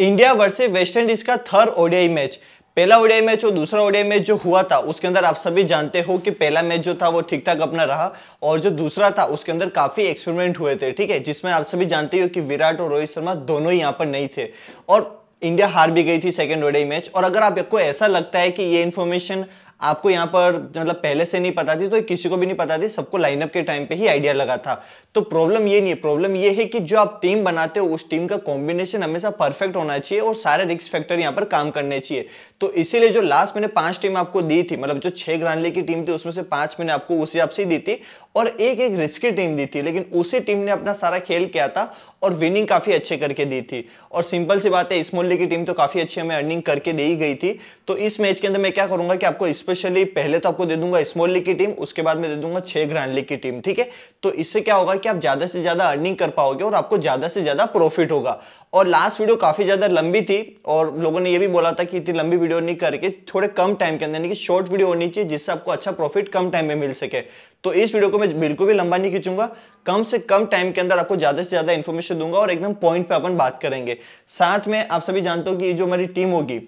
India versus West Indies का third ODI match पहला ODI match और दूसरा ओडीआई मैच जो हुआ था उसके अंदर आप सभी जानते हो कि पहला मैच जो था वो ठीक ठाक अपना रहा और जो दूसरा था उसके अंदर काफी एक्सपेरिमेंट हुए थे ठीक है जिसमें आप सभी जानते हो कि विराट और रोहित शर्मा दोनों ही यहाँ पर नहीं थे और इंडिया हार भी गई थी सेकेंड ओडीआई मैच और अगर आपको ऐसा लगता है कि ये इन्फॉर्मेशन आपको यहाँ पर मतलब पहले से नहीं पता थी तो किसी को भी नहीं पता थी सबको लाइनअप के टाइम पे ही आइडिया लगा था तो प्रॉब्लम ये नहीं है प्रॉब्लम ये है कि जो आप टीम बनाते हो उस टीम का कॉम्बिनेशन हमेशा परफेक्ट होना चाहिए और सारे रिक्स फैक्टर यहाँ पर काम करने चाहिए तो इसीलिए जो लास्ट मैंने पांच टीम आपको दी थी मतलब जो छह ग्रांडली की टीम थी उसमें से पांच मैंने आपको उस हिसाब से दी थी और एक एक रिस्की टीम दी थी लेकिन उसी टीम ने अपना सारा खेल किया था और विनिंग काफ़ी अच्छे करके दी थी और सिंपल सी बात है इस मूल्य की टीम तो काफ़ी अच्छी हमें अर्निंग करके दे ही गई थी तो इस मैच के अंदर मैं क्या करूंगा कि आपको स्पेशली पहले तो आपको दे दूंगा स्मॉल लीग की टीम उसके बाद मैं दे दूंगा छः ग्रैंड लीग की टीम ठीक है तो इससे क्या होगा कि आप ज़्यादा से ज़्यादा अर्निंग कर पाओगे और आपको ज़्यादा से ज़्यादा प्रॉफिट होगा और लास्ट वीडियो काफ़ी ज़्यादा लंबी थी और लोगों ने ये भी बोला था कि इतनी लंबी वीडियो नहीं करके थोड़े कम टाइम के अंदर यानी कि शॉर्ट वीडियो होनी चाहिए जिससे आपको अच्छा प्रॉफिट कम टाइम में मिल सके तो इस वीडियो को मैं बिल्कुल भी लंबा नहीं खींचूंगा कम से कम टाइम के अंदर आपको ज़्यादा से ज़्यादा इन्फॉर्मेशन दूंगा और एकदम पॉइंट पर अपन बात करेंगे साथ में आप सभी जानते हो कि जो हमारी टीम होगी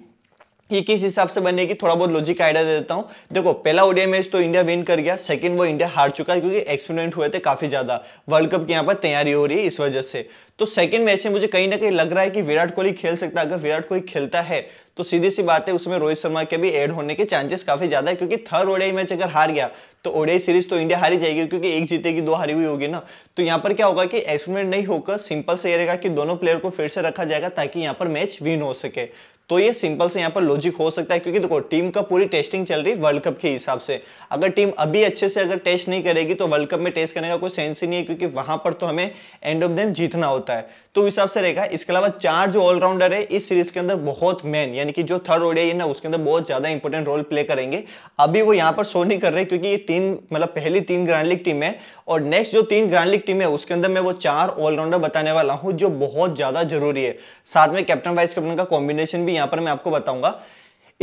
ये किस हिसाब से बनेगी थोड़ा बहुत लॉजिक आइडिया दे देता हूँ देखो पहला ओडिया मैच तो इंडिया विन कर गया सेकंड वो इंडिया हार चुका है क्योंकि एक्सपेरिमेंट हुए थे काफी ज्यादा वर्ल्ड कप की यहाँ पर तैयारी हो रही है इस वजह से तो सेकंड मैच में मुझे कहीं ना कहीं लग रहा है कि विराट कोहली खेल सकता है अगर विराट कोहली खेलता है तो सीधी सी बात है उसमें रोहित शर्मा के भी एड होने के चांसेस काफी ज्यादा है क्योंकि थर्ड ओडियाई मैच अगर हार गया तो ओडियाई सीरीज तो इंडिया हारी जाएगी क्योंकि एक जीतेगी दो हारी हुई होगी ना तो यहाँ पर क्या होगा कि एक्सपेरिमेंट नहीं होकर सिंपल से ये रहेगा कि दोनों प्लेयर को फिर से रखा जाएगा ताकि यहाँ पर मैच विन हो सके तो ये सिंपल से यहाँ पर लॉजिक हो सकता है क्योंकि देखो टीम का पूरी टेस्टिंग चल रही वर्ल्ड कप के हिसाब से अगर टीम अभी अच्छे से अगर टेस्ट नहीं करेगी तो वर्ल्ड कप में टेस्ट करने का कोई सेंस ही नहीं है क्योंकि वहां पर तो हमें एंड ऑफ दिन जीतना होता है तो हिसाब से रहेगा इसके अलावा चार जो ऑलराउंडर है इस सीरीज के अंदर बहुत मेन यानी कि जो थर्ड है ना उसके अंदर बहुत ज्यादा इंपॉर्टेंट रोल प्ले करेंगे अभी वो यहाँ पर शो नहीं कर रहे क्योंकि ये तीन मतलब पहली तीन ग्रांड लीग टीम है और नेक्स्ट जो तीन ग्रांड लीग टीम है उसके अंदर मैं वो चार ऑलराउंडर बताने वाला हूँ जो बहुत ज्यादा जरूरी है साथ में कैप्टन वाइस कैप्टन का कॉम्बिनेशन भी यहां पर मैं आपको बताऊंगा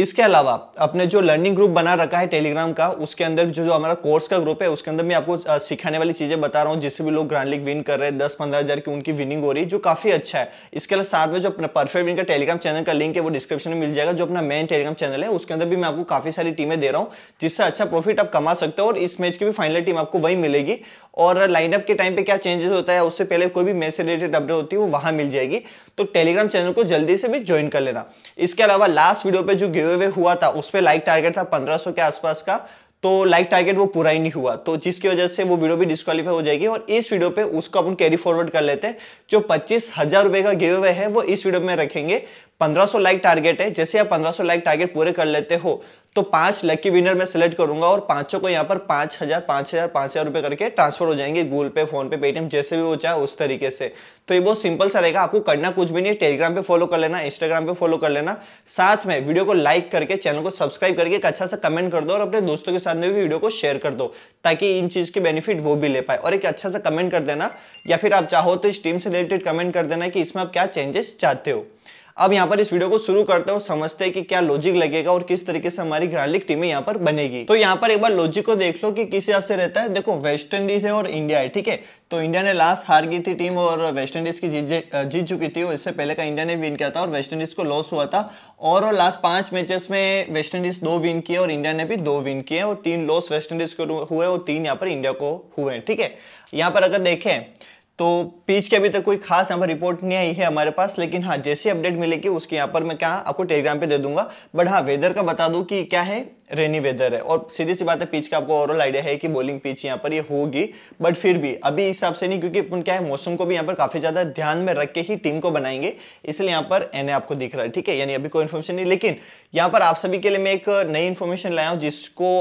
इसके अलावा अपने जो लर्निंग ग्रुप बना रखा है टेलीग्राम का उसके अंदर जो जो हमारा कोर्स का ग्रुप है उसके अंदर मैं आपको सिखाने वाली चीजें बता रहा हूँ जिससे भी लोग ग्रांड लीग विन कर रहे हैं दस पंद्रह हजार की उनकी विनिंग हो रही है जो काफी अच्छा है इसके अलावा साथ में जो अपना परफेक्ट विन का टेलीग्राम चैनल का लिंक है वो डिस्क्रिप्शन में मिल जाएगा जो अपना मेन टेलीग्राम चैनल है उसके अंदर भी मैं आपको काफी सारी टीमें दे रहा हूँ जिससे अच्छा प्रॉफिट आप कमा सकते हो और इस मैच की भी फाइनल टीम आपको वही मिलेगी और लाइनअप के टाइम पे क्या चेंजेस होता है उससे पहले कोई भी मैच रिलेटेड अपडेट होती है वो वहाँ मिल जाएगी तो टेलीग्राम चैनल को जल्दी से भी ज्वाइन कर लेना इसके अलावा लास्ट वीडियो पे जो गिव अवे हुआ था उस पर लाइक टारगेट था पंद्रह के आसपास का तो लाइक टारगेट वो पूरा ही नहीं हुआ तो जिसकी वजह से वो वीडियो भी डिस्कालीफाई हो जाएगी और इस वीडियो पे उसको अपन कैरी फॉरवर्ड कर लेते हैं जो पच्चीस हजार रुपए का गिव अवे है वो इस वीडियो में रखेंगे 1500 लाइक टारगेट है जैसे आप 1500 लाइक टारगेट पूरे कर लेते हो तो पांच लकी विनर मैं सेलेक्ट करूंगा और पांचों को यहाँ पर पांच हजार पांच हजार पांच हजार रुपए करके ट्रांसफर हो जाएंगे गूगल पे फोन पे पेटीएम जैसे भी हो चाहे उस तरीके से तो ये बहुत सिंपल सा रहेगा आपको करना कुछ भी नहीं टेलीग्राम पे फॉलो कर लेना इंस्टाग्राम पे फॉलो कर लेना साथ में वीडियो को लाइक करके चैनल को सब्सक्राइब करके एक अच्छा सा कमेंट कर दो और अपने दोस्तों के साथ में भी वीडियो को शेयर कर दो ताकि इन चीज के बेनिफिट वो भी ले पाए और एक अच्छा सा कमेंट कर देना या फिर आप चाहो तो इस टीम से रिलेटेड कमेंट कर देना कि इसमें आप क्या चेंजेस चाहते हो अब यहाँ पर इस वीडियो को शुरू करते हैं और समझते हैं कि क्या लॉजिक लगेगा और किस तरीके से हमारी ग्रालिक टीमें यहाँ पर बनेगी तो यहाँ पर एक बार लॉजिक को देख लो कि किस हिसाब से रहता है देखो वेस्ट इंडीज है और इंडिया है ठीक है तो इंडिया ने लास्ट हार गई थी टीम और वेस्ट इंडीज की जीत जीत चुकी थी और इससे पहले का इंडिया ने विन किया था और वेस्ट इंडीज को लॉस हुआ था और, और लास्ट पांच मैचेस में वेस्ट इंडीज दो विन किए और इंडिया ने भी दो विन किए और तीन लॉस वेस्ट इंडीज को हुए और तीन यहाँ पर इंडिया को हुए ठीक है यहाँ पर अगर देखें तो पीच के अभी तक कोई खास यहाँ पर रिपोर्ट नहीं आई है हमारे पास लेकिन हाँ जैसे अपडेट मिलेगी उसके यहाँ पर मैं क्या आपको टेलीग्राम पे दे दूंगा बट हाँ वेदर का बता दूँ कि क्या है रेनी वेदर है और सीधी सी बात है पीच का आपको ओवरऑल आइडिया है कि बॉलिंग पीच यहाँ पर ये यह होगी बट फिर भी अभी इस हिसाब से नहीं क्योंकि क्या है मौसम को भी यहाँ पर काफ़ी ज़्यादा ध्यान में रख के ही टीम को बनाएंगे इसलिए यहाँ पर एन आपको दिख रहा है ठीक है यानी अभी कोई इन्फॉर्मेशन नहीं लेकिन यहाँ पर आप सभी के लिए मैं एक नई इन्फॉर्मेशन लाया हूँ जिसको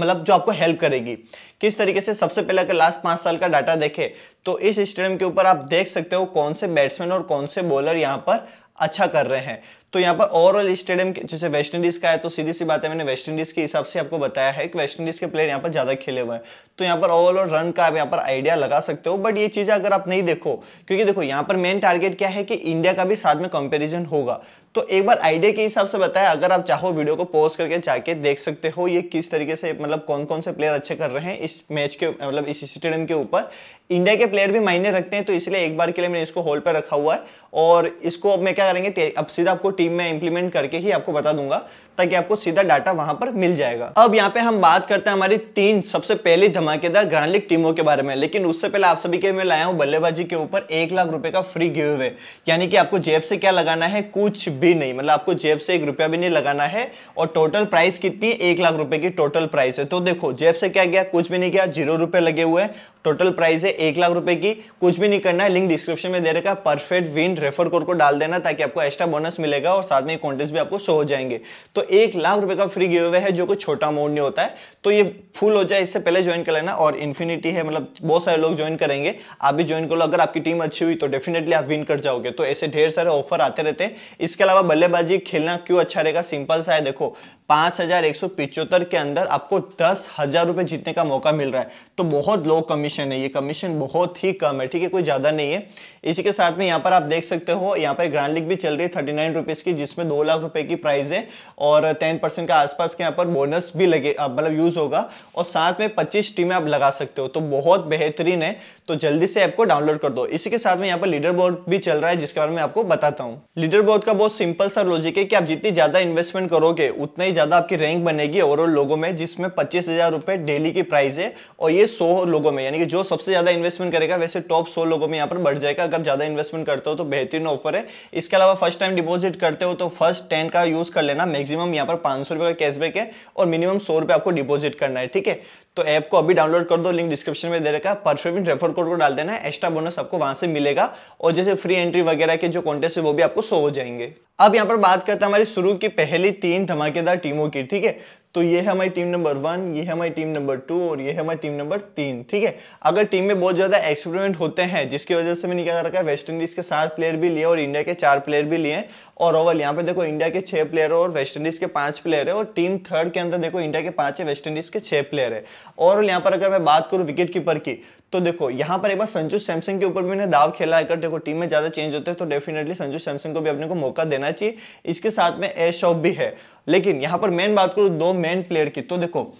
मतलब जो आपको हेल्प करेगी किस तरीके से सबसे पहले अगर लास्ट पाँच साल का डाटा देखें तो इस स्टेडियम के ऊपर आप देख सकते हो कौन से बैट्समैन और कौन से बॉलर यहाँ पर अच्छा कर रहे हैं तो यहाँ पर ओवरऑल स्टेडियम जैसे वेस्ट इंडीज का है तो सीधी सी बात है मैंने वेस्ट इंडीज के हिसाब से आपको बताया है कि वेस्ट इंडीज के प्लेयर यहाँ पर ज्यादा खेले हुए हैं तो यहाँ पर ओवरऑल रन का आप यहाँ पर आइडिया लगा सकते हो बट ये चीजें अगर आप नहीं देखो क्योंकि देखो यहाँ पर मेन टारगेट क्या है कि इंडिया का भी साथ में कंपेरिजन होगा तो एक बार आइडिया के हिसाब से बताया अगर आप चाहो वीडियो को पॉज करके जाके देख सकते हो ये किस तरीके से मतलब कौन कौन से प्लेयर अच्छे कर रहे हैं इस मैच के मतलब इस स्टेडियम के ऊपर इंडिया के प्लेयर भी मायने रखते हैं तो इसलिए एक बार के लिए मैंने इसको होल्ड पर रखा हुआ है और इसको अब मैं क्या करेंगे अब सीधा आपको टीम में इंप्लीमेंट करके ही आपको बता दूंगा ताकि आपको सीधा डाटा वहां पर मिल जाएगा अब यहाँ पे हम बात करते हैं हमारी तीन सबसे पहली धमाकेदार ग्रांड लीग टीमों के बारे में लेकिन उससे पहले आप सभी के मैं लाया हूँ बल्लेबाजी के ऊपर एक लाख रुपए का फ्री गिव अवे यानी कि आपको जेब से क्या लगाना है कुछ भी नहीं मतलब आपको जेब से एक रुपया भी नहीं लगाना है और टोटल प्राइस कितनी है एक लाख रुपए की टोटल प्राइस है तो देखो जेब से क्या गया कुछ भी नहीं गया जीरो रुपए लगे हुए टोटल प्राइस है एक लाख रुपए की कुछ भी नहीं करना है लिंक डिस्क्रिप्शन में दे रखा परफेक्ट विन रेफर कोड को डाल देना ताकि आपको एक्स्ट्रा बोनस मिलेगा जाएगा और साथ में ये कॉन्टेस्ट भी आपको शो हो जाएंगे तो एक लाख रुपए का फ्री गिवे है जो कोई छोटा अमाउंट नहीं होता है तो ये फुल हो जाए इससे पहले ज्वाइन कर लेना और इन्फिनिटी है मतलब बहुत सारे लोग ज्वाइन करेंगे आप भी ज्वाइन कर लो अगर आपकी टीम अच्छी हुई तो डेफिनेटली आप विन कर जाओगे तो ऐसे ढेर सारे ऑफर आते रहते हैं इसके अलावा बल्लेबाजी खेलना क्यों अच्छा रहेगा सिंपल सा है देखो पाँच हज़ार एक सौ के अंदर आपको दस हज़ार रुपए जीतने का मौका मिल रहा है तो बहुत लो कमीशन है ये कमीशन बहुत ही कम है ठीक है कोई ज़्यादा नहीं है इसी के साथ में यहाँ पर आप देख सकते हो यहाँ पर ग्रांड लीग भी चल रही है थर्टी नाइन की जिसमें दो लाख रुपये की प्राइस है और टेन परसेंट के आसपास के यहाँ पर बोनस भी लगे मतलब यूज़ होगा और साथ में पच्चीस टीमें आप लगा सकते हो तो बहुत बेहतरीन है तो जल्दी से ऐप को डाउनलोड कर दो इसी के साथ में यहाँ पर लीडर बोर्ड भी चल रहा है जिसके बारे में आपको बताता हूँ लीडर बोर्ड का बहुत सिंपल सा लॉजिक है कि आप जितनी ज़्यादा इन्वेस्टमेंट करोगे उतना ही ज़्यादा आपकी रैंक बनेगी ओवरऑल लोगों में जिसमें पच्चीस हज़ार रुपये डेली की प्राइस है और ये सौ लोगों में यानी कि जो सबसे ज़्यादा इन्वेस्टमेंट करेगा वैसे टॉप सौ लोगों में यहाँ पर बढ़ जाएगा अगर ज़्यादा इन्वेस्टमेंट करते हो तो बेहतरीन ऑफर है इसके अलावा फर्स्ट टाइम डिपोजिट करते हो तो फर्स्ट टेन का यूज़ कर लेना मैक्सिमम यहाँ पर पाँच सौ का कैशबैक है और मिनिमम सौ आपको डिपोजिट करना है ठीक है तो ऐप को अभी डाउनलोड कर दो लिंक डिस्क्रिप्शन में दे रखा है परफ्यूम रेफर कोड को डाल देना है एक्स्ट्रा बोनस आपको वहां से मिलेगा और जैसे फ्री एंट्री वगैरह के जो कॉन्टेस्ट है वो भी आपको सो हो जाएंगे अब यहाँ पर बात करते हैं हमारी शुरू की पहली तीन धमाकेदार टीमों की ठीक है तो ये है हमारी टीम नंबर वन ये है हमारी टीम नंबर टू और ये है हमारी टीम नंबर तीन ठीक है अगर टीम में बहुत ज़्यादा एक्सपेरिमेंट होते हैं जिसकी वजह से मैंने क्या कर रखा है वेस्ट इंडीज़ के सात प्लेयर भी लिए और इंडिया के चार प्लेयर भी लिए और ओवर यहाँ पे देखो इंडिया के छह प्लेयर और वेस्ट इंडीज़ के पांच प्लेयर है और टीम थर्ड के अंदर देखो इंडिया के पांच है वेस्ट इंडीज़ के छह प्लेयर है और यहाँ पर अगर मैं बात करूँ विकेट कीपर की तो देखो यहाँ पर एक बार संजू सैमसंग के ऊपर भी मैंने दाव खेला है अगर देखो टीम में ज़्यादा चेंज होते हैं तो डेफिनेटली संजू सैमसंग को भी अपने को मौका देना चाहिए इसके साथ में एयर ऑफ भी है लेकिन यहाँ पर मेन बात करूँ दो मेन प्लेयर की तो देखो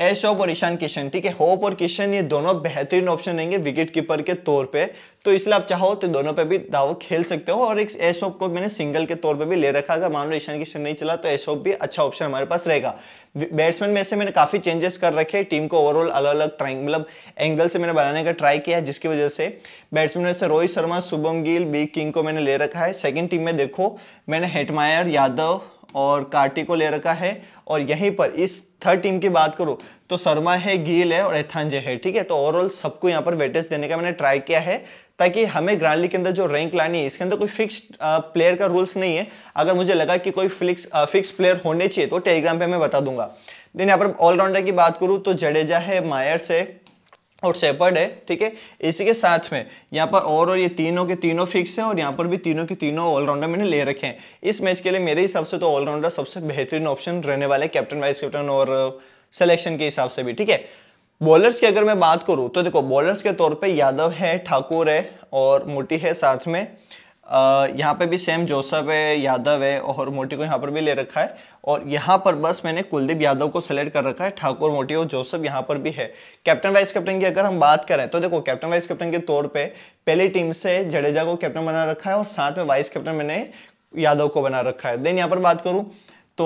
एशॉप और ईशान किशन ठीक है होप और किशन ये दोनों बेहतरीन ऑप्शन रहेंगे विकेट कीपर के तौर पे तो इसलिए आप चाहो तो दोनों पे भी दाव खेल सकते हो और एक एशॉप को मैंने सिंगल के तौर पे भी ले रखा अगर मान लो ईशान किशन नहीं चला तो एशॉप भी अच्छा ऑप्शन हमारे पास रहेगा बैट्समैन में से मैंने काफ़ी चेंजेस कर रखे टीम को ओवरऑल अलग अलग ट्राइंग मतलब एंगल से मैंने बनाने का ट्राई किया जिसकी वजह से बैट्समैन में से रोहित शर्मा शुभम गिल बी किंग को मैंने ले रखा है सेकेंड टीम में देखो मैंने हेटमायर यादव और कार्टी को ले रखा है और यहीं पर इस थर्ड टीम की बात करूँ तो शर्मा है गिल है और एथानजे है ठीक है तो ओवरऑल सबको यहाँ पर वेटेज देने का मैंने ट्राई किया है ताकि हमें ग्रांड लीग के अंदर जो रैंक लानी है इसके अंदर कोई फिक्स प्लेयर का रूल्स नहीं है अगर मुझे लगा कि कोई फिक्स फिक्स प्लेयर होने चाहिए तो टेलीग्राम पर मैं बता दूंगा देन यहाँ पर ऑलराउंडर की बात करूँ तो जडेजा है मायर्स है और सेपर्ड है ठीक है इसी के साथ में यहाँ पर और और ये तीनों के तीनों फिक्स हैं और यहाँ पर भी तीनों के तीनों ऑलराउंडर मैंने ले रखे हैं इस मैच के लिए मेरे हिसाब से तो ऑलराउंडर सबसे बेहतरीन ऑप्शन रहने वाले कैप्टन वाइस कैप्टन और सिलेक्शन uh, के हिसाब से भी ठीक है बॉलर्स की अगर मैं बात करूँ तो देखो बॉलर्स के तौर पर यादव है ठाकुर है और मोटी है साथ में यहाँ पे भी सेम जोसफ है यादव है और मोटी को यहाँ पर भी ले रखा है और यहाँ पर बस मैंने कुलदीप यादव को सेलेक्ट कर रखा है ठाकुर मोटी और जोसफ यहाँ पर भी है कैप्टन वाइस कैप्टन की अगर हम बात करें तो देखो कैप्टन वाइस कैप्टन के तौर पे पहली टीम से जडेजा को कैप्टन बना रखा है और साथ में वाइस कैप्टन मैंने यादव को बना रखा है देन यहाँ पर बात करूँ तो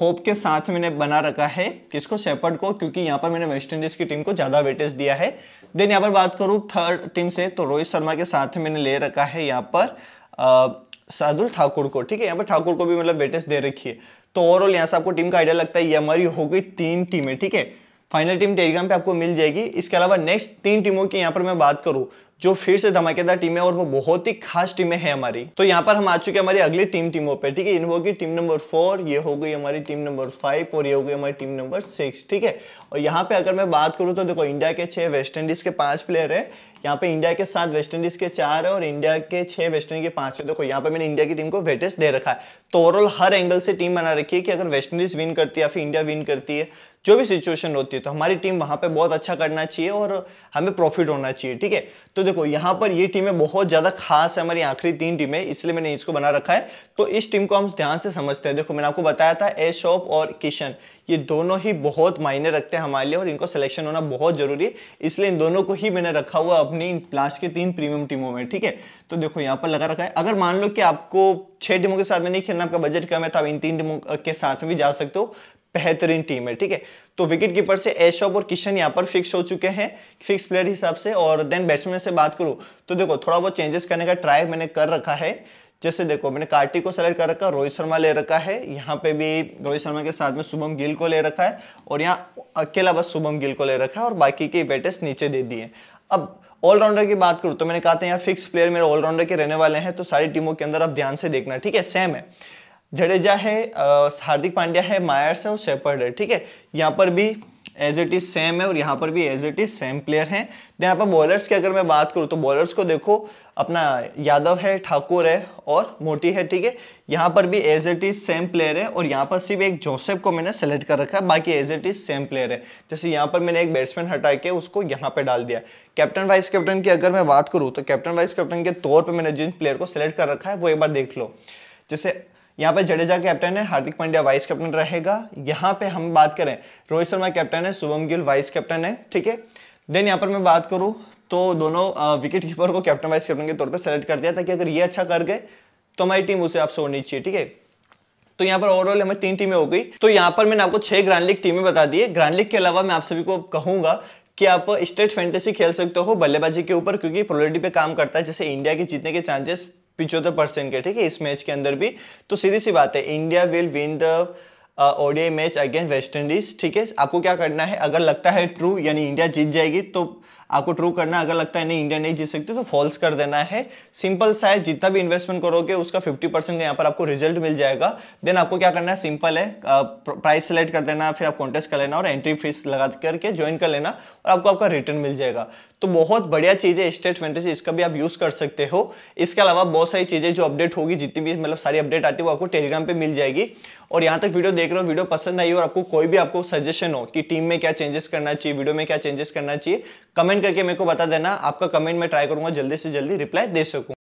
होप के साथ मैंने बना रखा है किसको सेपर्ड को क्योंकि यहाँ पर मैंने वेस्ट इंडीज़ की टीम को ज़्यादा वेटेज दिया है देन यहाँ पर बात करूँ थर्ड टीम से तो रोहित शर्मा के साथ मैंने ले रखा है यहाँ पर साधुल ठाकुर को ठीक है यहाँ पर ठाकुर को भी मतलब वेटेस्ट दे रखी है तो ओवरऑल यहाँ से आपको टीम का आइडिया लगता है ये हमारी हो गई तीन टीमें ठीक है फाइनल टीम टेलीग्राम पे आपको मिल जाएगी इसके अलावा नेक्स्ट तीन टीमों की यहाँ पर मैं बात करूँ जो फिर से धमाकेदार टीमें और वो बहुत ही खास टीमें हैं हमारी तो यहाँ पर हम आ चुके हैं हमारी अगली टीम टीमों पे ठीक है इन होगी टीम नंबर फोर ये हो गई हमारी टीम नंबर फाइव और ये हो गई हमारी टीम नंबर सिक्स ठीक है और यहाँ पे अगर मैं बात करूँ तो देखो इंडिया के छः वेस्ट इंडीज़ के पाँच प्लेयर है यहाँ पे इंडिया के साथ वेस्टइंडीज के चार है और इंडिया के छह वेस्ट इंडीज के पांच है देखो यहाँ पे मैंने इंडिया की टीम को वेटेज दे रखा है तो ओवरऑल हर एंगल से टीम बना रखी है कि अगर वेस्ट इंडीज विन करती है या फिर इंडिया विन करती है जो भी सिचुएशन होती है तो हमारी टीम वहां पे बहुत अच्छा करना चाहिए और हमें प्रॉफिट होना चाहिए ठीक है तो देखो यहाँ पर ये टीमें बहुत ज्यादा खास है हमारी आखिरी तीन टीमें इसलिए मैंने इसको बना रखा है तो इस टीम को हम ध्यान से समझते हैं देखो मैंने आपको बताया था ए और किशन ये दोनों ही बहुत मायने रखते हैं हमारे लिए और इनको सिलेक्शन होना बहुत जरूरी है इसलिए इन दोनों को ही मैंने रखा हुआ अपनी लास्ट की तीन प्रीमियम टीमों में ठीक है तो देखो यहाँ पर लगा रखा है अगर मान लो कि आपको छह टीमों के साथ में नहीं खेलना आपका बजट कम है तो आप इन तीन टीमों के साथ में भी जा सकते हो बेहतरीन टीम है ठीक है तो विकेट कीपर से एशॉप और किशन यहाँ पर फिक्स हो चुके हैं फिक्स प्लेयर हिसाब से और देन बैट्समैन से बात करूँ तो देखो थोड़ा बहुत चेंजेस करने का ट्राई मैंने कर रखा है जैसे देखो मैंने कार्टी को सेलेक्ट कर रखा रोहित शर्मा ले रखा है यहाँ पे भी रोहित शर्मा के साथ में शुभम गिल को ले रखा है और यहाँ अकेला बस शुभम गिल को ले रखा है और बाकी के बैटर्स नीचे दे दिए अब ऑलराउंडर की बात करूँ तो मैंने कहा था यहाँ फिक्स प्लेयर मेरे ऑलराउंडर के रहने वाले हैं तो सारी टीमों के अंदर आप ध्यान से देखना ठीक है सेम है जडेजा है हार्दिक पांड्या है मायर्स है और सेपर्ड है ठीक है यहाँ पर भी एज इट इज सेम है और यहाँ पर भी as it is same player हैं तो यहाँ पर बॉलर्स की अगर मैं बात करूँ तो बॉलर्स को देखो अपना यादव है ठाकुर है और मोटी है ठीक है यहाँ पर भी as it is same player है और यहाँ पर सिर्फ एक जोसेफ को मैंने सेलेक्ट कर रखा है बाकी as it is same player है जैसे यहाँ पर मैंने एक बैट्समैन हटा के उसको यहाँ पर डाल दिया कैप्टन वाइस कैप्टन की अगर मैं बात करूँ तो कैप्टन वाइस कैप्टन के तौर पर मैंने जिन प्लेयर को सेलेक्ट कर रखा है वो एक बार देख लो जैसे यहाँ पे जडेजा कैप्टन है हार्दिक पांड्या वाइस कैप्टन रहेगा यहाँ पे हम बात करें रोहित शर्मा कैप्टन है शुभम गिल वाइस कैप्टन है ठीक है देन यहाँ पर मैं बात करूँ तो दोनों विकेट कीपर को कैप्टन वाइस कैप्टन के तौर पर सेलेक्ट कर दिया ताकि अगर ये अच्छा कर गए तो हमारी टीम उसे आप छोड़नी चाहिए ठीक है तो यहाँ पर ओवरऑल हमें तीन टीमें हो गई तो यहाँ पर मैंने आपको छह ग्रांड लीग टीमें बता दी है ग्रांड लीग के अलावा मैं आप सभी को कहूंगा कि आप स्टेट फैंटेसी खेल सकते हो बल्लेबाजी के ऊपर क्योंकि प्रोलिटी पे काम करता है जैसे इंडिया के जीतने के चांसेस पिचहत्तर परसेंट के ठीक है इस मैच के अंदर भी तो सीधी सी बात है India will win the ODI match against West Indies ठीक है आपको क्या करना है अगर लगता है ट्रू यानी इंडिया जीत जाएगी तो आपको ट्रू करना अगर लगता है नहीं इंडिया नहीं जीत सकती तो फॉल्स कर देना है सिंपल सा है जितना भी इन्वेस्टमेंट करोगे उसका फिफ्टी परसेंट यहाँ पर आपको रिजल्ट मिल जाएगा देन आपको क्या करना है सिंपल है प्राइस सेलेक्ट कर देना फिर आप कॉन्टेस्ट कर लेना और एंट्री फीस लगा करके ज्वाइन कर लेना और आपको आपका रिटर्न मिल जाएगा तो बहुत बढ़िया चीज़ है स्टेट फेंटेसी इसका भी आप यूज़ कर सकते हो इसके अलावा बहुत सारी चीज़ें जो अपडेट होगी जितनी भी मतलब सारी अपडेट आती है वो आपको टेलीग्राम पर मिल जाएगी और यहाँ तक वीडियो देख रहे हो वीडियो पसंद आई और आपको कोई भी आपको सजेशन हो कि टीम में क्या चेंजेस करना चाहिए वीडियो में क्या चेंजेस करना चाहिए कमेंट करके मेरे को बता देना आपका कमेंट मैं ट्राई करूंगा जल्दी से जल्दी रिप्लाई दे सकूँ